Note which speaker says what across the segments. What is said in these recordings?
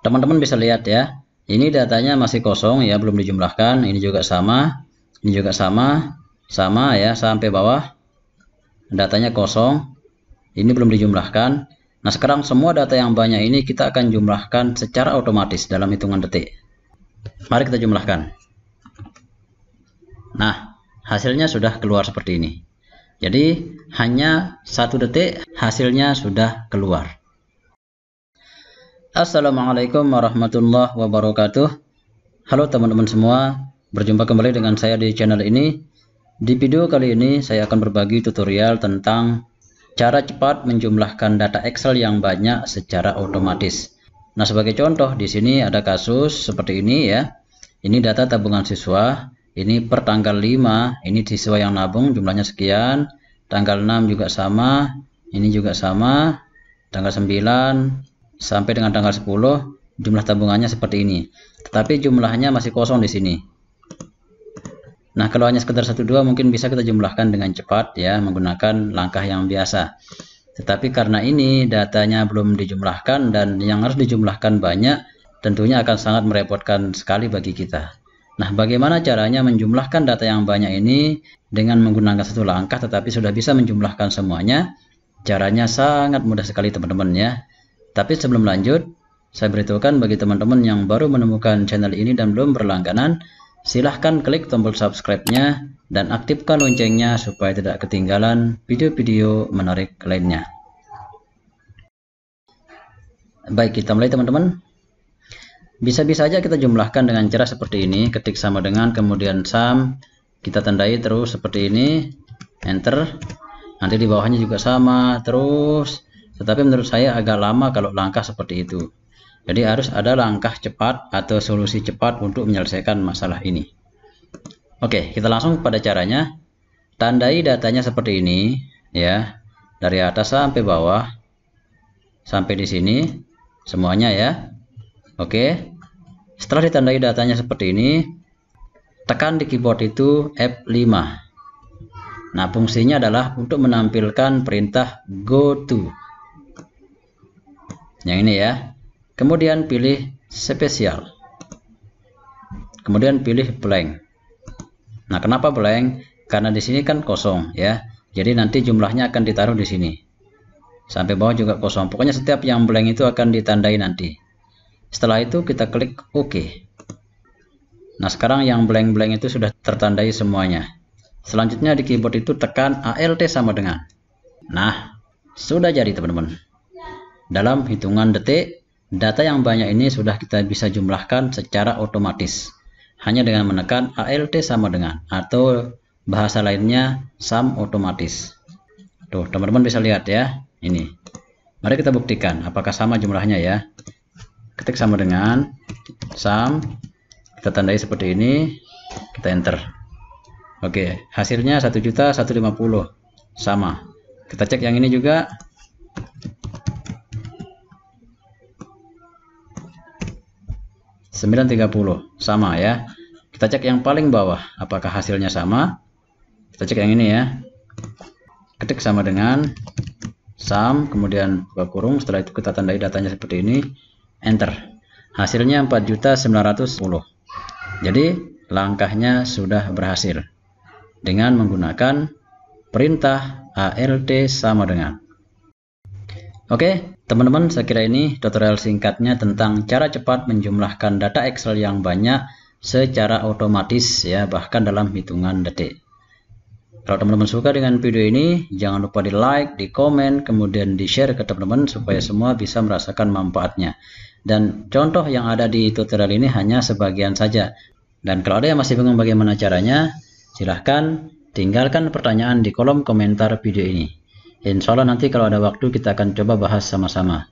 Speaker 1: teman-teman bisa lihat ya ini datanya masih kosong ya belum dijumlahkan ini juga sama ini juga sama sama ya sampai bawah datanya kosong ini belum dijumlahkan nah sekarang semua data yang banyak ini kita akan jumlahkan secara otomatis dalam hitungan detik mari kita jumlahkan nah hasilnya sudah keluar seperti ini jadi hanya satu detik hasilnya sudah keluar Assalamualaikum warahmatullahi wabarakatuh Halo teman-teman semua Berjumpa kembali dengan saya di channel ini Di video kali ini saya akan berbagi tutorial tentang Cara cepat menjumlahkan data Excel yang banyak secara otomatis Nah sebagai contoh di sini ada kasus seperti ini ya Ini data tabungan siswa Ini per tanggal 5 Ini siswa yang nabung jumlahnya sekian Tanggal 6 juga sama Ini juga sama Tanggal 9 sampai dengan tanggal 10 jumlah tabungannya seperti ini tetapi jumlahnya masih kosong di sini nah kalau hanya sekedar 12 mungkin bisa kita jumlahkan dengan cepat ya menggunakan langkah yang biasa tetapi karena ini datanya belum dijumlahkan dan yang harus dijumlahkan banyak tentunya akan sangat merepotkan sekali bagi kita Nah, bagaimana caranya menjumlahkan data yang banyak ini dengan menggunakan satu langkah tetapi sudah bisa menjumlahkan semuanya? Caranya sangat mudah sekali teman-teman ya. Tapi sebelum lanjut, saya beritahukan bagi teman-teman yang baru menemukan channel ini dan belum berlangganan, silahkan klik tombol subscribe-nya dan aktifkan loncengnya supaya tidak ketinggalan video-video menarik lainnya. Baik, kita mulai teman-teman. Bisa-bisa aja kita jumlahkan dengan cara seperti ini, ketik sama dengan, kemudian sum, kita tandai terus seperti ini, enter. Nanti di bawahnya juga sama, terus tetapi menurut saya agak lama kalau langkah seperti itu. Jadi harus ada langkah cepat atau solusi cepat untuk menyelesaikan masalah ini. Oke, kita langsung pada caranya. Tandai datanya seperti ini, ya. Dari atas sampai bawah. Sampai di sini semuanya ya. Oke. Setelah ditandai datanya seperti ini, tekan di keyboard itu F5. Nah, fungsinya adalah untuk menampilkan perintah go to yang ini ya kemudian pilih spesial kemudian pilih blank nah kenapa blank karena di sini kan kosong ya jadi nanti jumlahnya akan ditaruh di sini sampai bawah juga kosong pokoknya setiap yang blank itu akan ditandai nanti setelah itu kita klik OK nah sekarang yang blank-blank itu sudah tertandai semuanya selanjutnya di keyboard itu tekan ALT sama dengan nah sudah jadi teman-teman dalam hitungan detik, data yang banyak ini sudah kita bisa jumlahkan secara otomatis. Hanya dengan menekan ALT sama dengan atau bahasa lainnya sum otomatis. Tuh, teman-teman bisa lihat ya. Ini. Mari kita buktikan apakah sama jumlahnya ya. Ketik sama dengan sum kita tandai seperti ini, kita enter. Oke, hasilnya 1.150 sama. Kita cek yang ini juga 9.30 sama ya kita cek yang paling bawah apakah hasilnya sama kita cek yang ini ya ketik sama dengan sum kemudian buka kurung setelah itu kita tandai datanya seperti ini enter hasilnya 4.910 jadi langkahnya sudah berhasil dengan menggunakan perintah ALT sama dengan Oke, teman-teman, saya kira ini tutorial singkatnya tentang cara cepat menjumlahkan data Excel yang banyak secara otomatis ya, bahkan dalam hitungan detik. Kalau teman-teman suka dengan video ini, jangan lupa di like, di komen, kemudian di share ke teman-teman supaya semua bisa merasakan manfaatnya. Dan contoh yang ada di tutorial ini hanya sebagian saja. Dan kalau ada yang masih bingung bagaimana caranya, silahkan tinggalkan pertanyaan di kolom komentar video ini. Insya Allah nanti kalau ada waktu kita akan coba bahas sama-sama.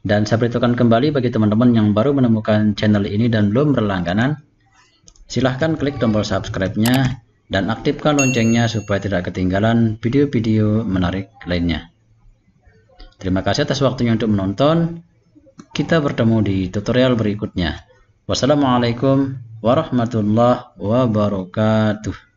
Speaker 1: Dan saya beritakan kembali bagi teman-teman yang baru menemukan channel ini dan belum berlangganan, silahkan klik tombol subscribe-nya dan aktifkan loncengnya supaya tidak ketinggalan video-video menarik lainnya. Terima kasih atas waktunya untuk menonton. Kita bertemu di tutorial berikutnya. Wassalamualaikum warahmatullahi wabarakatuh.